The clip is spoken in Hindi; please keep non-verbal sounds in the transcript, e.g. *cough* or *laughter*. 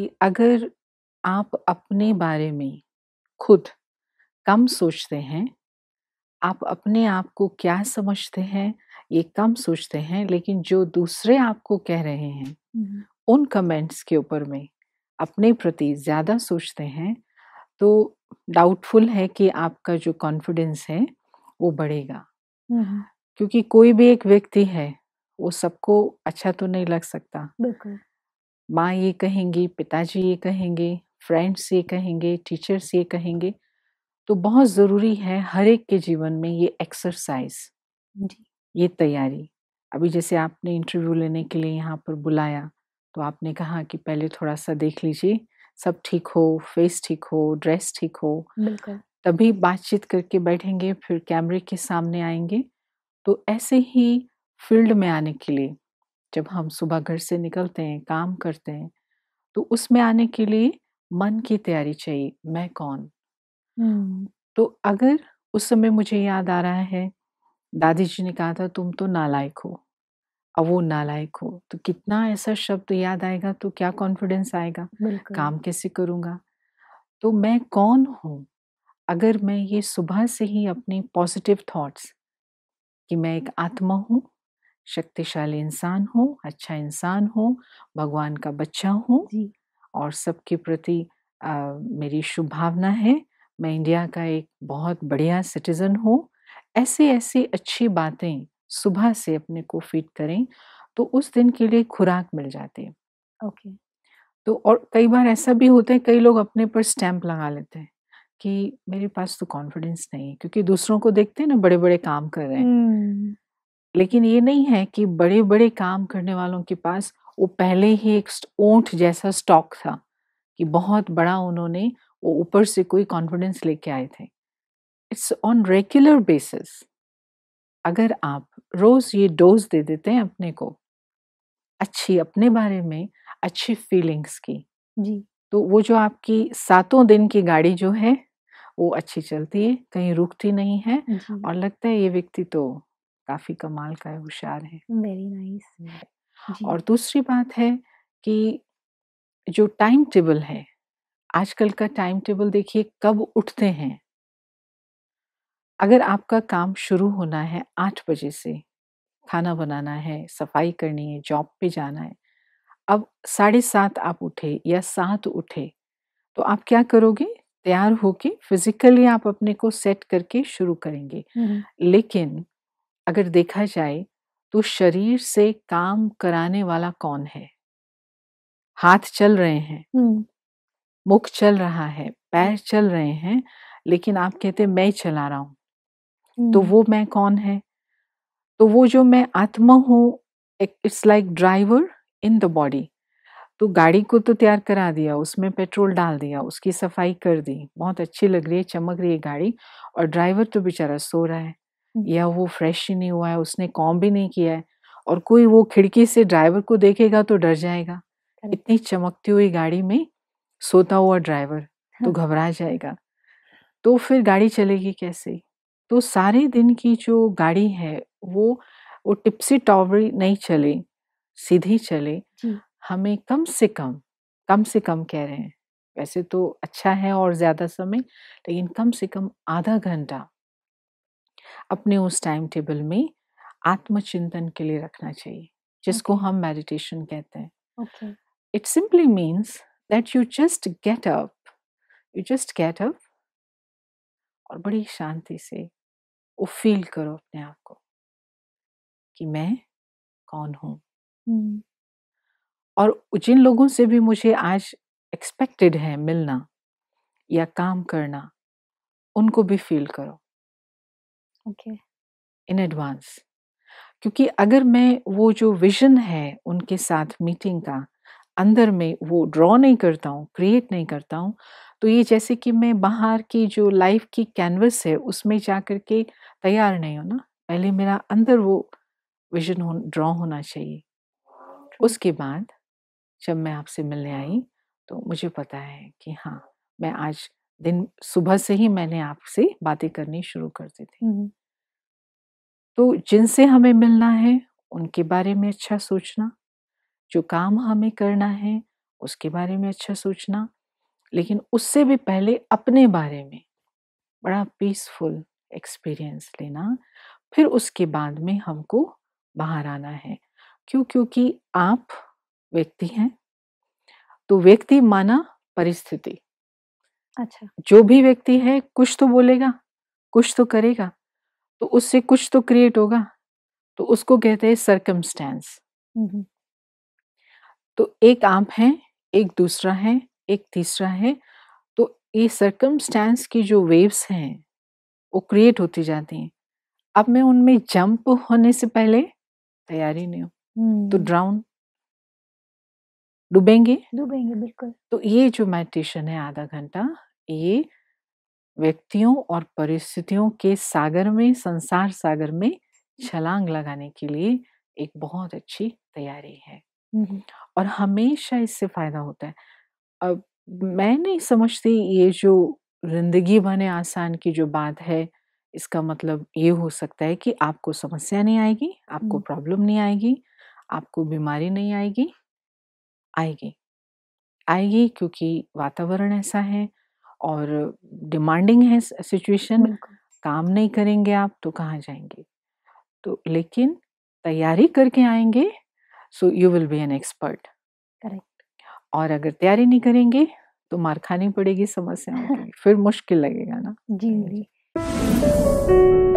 कि अगर आप अपने बारे में खुद कम सोचते हैं आप अपने आप को क्या समझते हैं ये कम सोचते हैं लेकिन जो दूसरे आपको कह रहे हैं उन कमेंट्स के ऊपर में अपने प्रति ज़्यादा सोचते हैं तो डाउटफुल है कि आपका जो कॉन्फिडेंस है वो बढ़ेगा क्योंकि कोई भी एक व्यक्ति है वो सबको अच्छा तो नहीं लग सकता माँ ये कहेंगी पिताजी ये कहेंगे फ्रेंड्स ये कहेंगे टीचर्स ये कहेंगे तो बहुत ज़रूरी है हर एक के जीवन में ये एक्सरसाइज ये तैयारी अभी जैसे आपने इंटरव्यू लेने के लिए यहाँ पर बुलाया तो आपने कहा कि पहले थोड़ा सा देख लीजिए सब ठीक हो फेस ठीक हो ड्रेस ठीक हो तभी बातचीत करके बैठेंगे फिर कैमरे के सामने आएंगे तो ऐसे ही फील्ड में आने के लिए जब हम सुबह घर से निकलते हैं काम करते हैं तो उसमें आने के लिए मन की तैयारी चाहिए मैं कौन तो अगर उस समय मुझे याद आ रहा है दादी जी ने कहा था तुम तो नालायक हो अब वो नालायक हो तो कितना ऐसा शब्द याद आएगा तो क्या कॉन्फिडेंस आएगा काम कैसे करूँगा तो मैं कौन हूँ अगर मैं ये सुबह से ही अपने पॉजिटिव थॉट्स कि मैं एक आत्मा हूँ शक्तिशाली इंसान हो अच्छा इंसान हो भगवान का बच्चा हो और सबके प्रति आ, मेरी भावना है मैं इंडिया का एक बहुत बढ़िया सिटीज़न हो ऐसी ऐसी अच्छी बातें सुबह से अपने को फीड करें तो उस दिन के लिए खुराक मिल जाती है ओके तो और कई बार ऐसा भी होता है कई लोग अपने पर स्टैंप लगा लेते हैं कि मेरे पास तो कॉन्फिडेंस नहीं है क्योंकि दूसरों को देखते हैं ना बड़े बड़े काम कर रहे हैं hmm. लेकिन ये नहीं है कि बड़े बड़े काम करने वालों के पास वो पहले ही एक ऊँट जैसा स्टॉक था कि बहुत बड़ा उन्होंने वो ऊपर से कोई कॉन्फिडेंस लेके आए थे इट्स ऑन रेगुलर बेसिस अगर आप रोज़ ये डोज दे देते हैं अपने को अच्छी अपने बारे में अच्छी फीलिंग्स की जी तो वो जो आपकी सातों दिन की गाड़ी जो है वो अच्छी चलती है कहीं रुकती नहीं है और लगता है ये व्यक्ति तो काफ़ी कमाल का है होशियार है वेरी नाइस और दूसरी बात है कि जो टाइम टेबल है आजकल का टाइम टेबल देखिए कब उठते हैं अगर आपका काम शुरू होना है आठ बजे से खाना बनाना है सफाई करनी है जॉब पे जाना है अब साढ़े सात आप उठे या सात उठे तो आप क्या करोगे तैयार होके फिजिकली आप अपने को सेट करके शुरू करेंगे लेकिन अगर देखा जाए तो शरीर से काम कराने वाला कौन है हाथ चल रहे हैं मुख चल रहा है पैर चल रहे हैं लेकिन आप कहते मैं चला रहा हूं तो वो मैं कौन है तो वो जो मैं आत्मा हूं it's like driver in the body तो गाड़ी को तो तैयार करा दिया उसमें पेट्रोल डाल दिया उसकी सफाई कर दी बहुत अच्छी लग रही है चमक रही है गाड़ी और ड्राइवर तो बेचारा सो रहा है या वो फ्रेश ही नहीं हुआ है उसने कॉम भी नहीं किया है और कोई वो खिड़की से ड्राइवर को देखेगा तो डर जाएगा इतनी चमकती हुई गाड़ी में सोता हुआ ड्राइवर तो हाँ। घबरा जाएगा तो फिर गाड़ी चलेगी कैसे तो सारे दिन की जो गाड़ी है वो वो टिप्सी टॉवरी नहीं चले सीधी चले हमें कम से कम कम से कम कह रहे हैं वैसे तो अच्छा है और ज़्यादा समय लेकिन कम से कम आधा घंटा अपने उस टाइम टेबल में आत्मचिंतन के लिए रखना चाहिए जिसको okay. हम मेडिटेशन कहते हैं it simply means that you just get up you just get up और बड़ी शांति से वो फील करो अपने आप को कि मैं कौन हूँ hmm. और जिन लोगों से भी मुझे आज एक्सपेक्टेड है मिलना या काम करना उनको भी फील करो इन एडवांस क्योंकि अगर मैं वो जो विजन है उनके साथ मीटिंग का अंदर में वो ड्रॉ नहीं करता हूँ क्रिएट नहीं करता हूँ तो ये जैसे कि मैं बाहर की जो लाइफ की कैनवस है उसमें जा कर के तैयार नहीं होना पहले मेरा अंदर वो विजन हो ड्रॉ होना चाहिए उसके बाद जब मैं आपसे मिलने आई तो मुझे पता है कि हाँ मैं आज दिन सुबह से ही मैंने आपसे बातें करनी शुरू कर दी थी तो जिनसे हमें मिलना है उनके बारे में अच्छा सोचना जो काम हमें करना है उसके बारे में अच्छा सोचना लेकिन उससे भी पहले अपने बारे में बड़ा पीसफुल एक्सपीरियंस लेना फिर उसके बाद में हमको बाहर आना है क्यों क्योंकि आप व्यक्ति हैं तो व्यक्ति माना परिस्थिति अच्छा। जो भी व्यक्ति है कुछ तो बोलेगा, कुछ तो करेगा, तो उससे कुछ तो क्रिएट होगा, तो उसको कहते हैं सरकमस्टेंस तो एक आप हैं, एक दूसरा है, एक तीसरा है, तो ये सरकमस्टेंस की जो वेव्स हैं, वो क्रिएट होती जाती हैं। अब मैं उनमें जंप होने से पहले तैयारी नहीं हूँ, तो ड्राउन डूबेंगे डूबेंगे बिल्कुल तो ये जो मेडिटेशन है आधा घंटा ये व्यक्तियों और परिस्थितियों के सागर में संसार सागर में छलांग लगाने के लिए एक बहुत अच्छी तैयारी है और हमेशा इससे फायदा होता है अब मैं नहीं समझती ये जो जिंदगी बने आसान की जो बात है इसका मतलब ये हो सकता है कि आपको समस्या नहीं आएगी आपको प्रॉब्लम नहीं आएगी आपको बीमारी नहीं आएगी आएगी आएगी क्योंकि वातावरण ऐसा है और डिमांडिंग है सिचुएशन काम नहीं करेंगे आप तो कहाँ जाएंगे तो लेकिन तैयारी करके आएंगे so you will be an expert correct और अगर तैयारी नहीं करेंगे तो मार खानी पड़ेगी समस्या *laughs* फिर मुश्किल लगेगा ना जी जी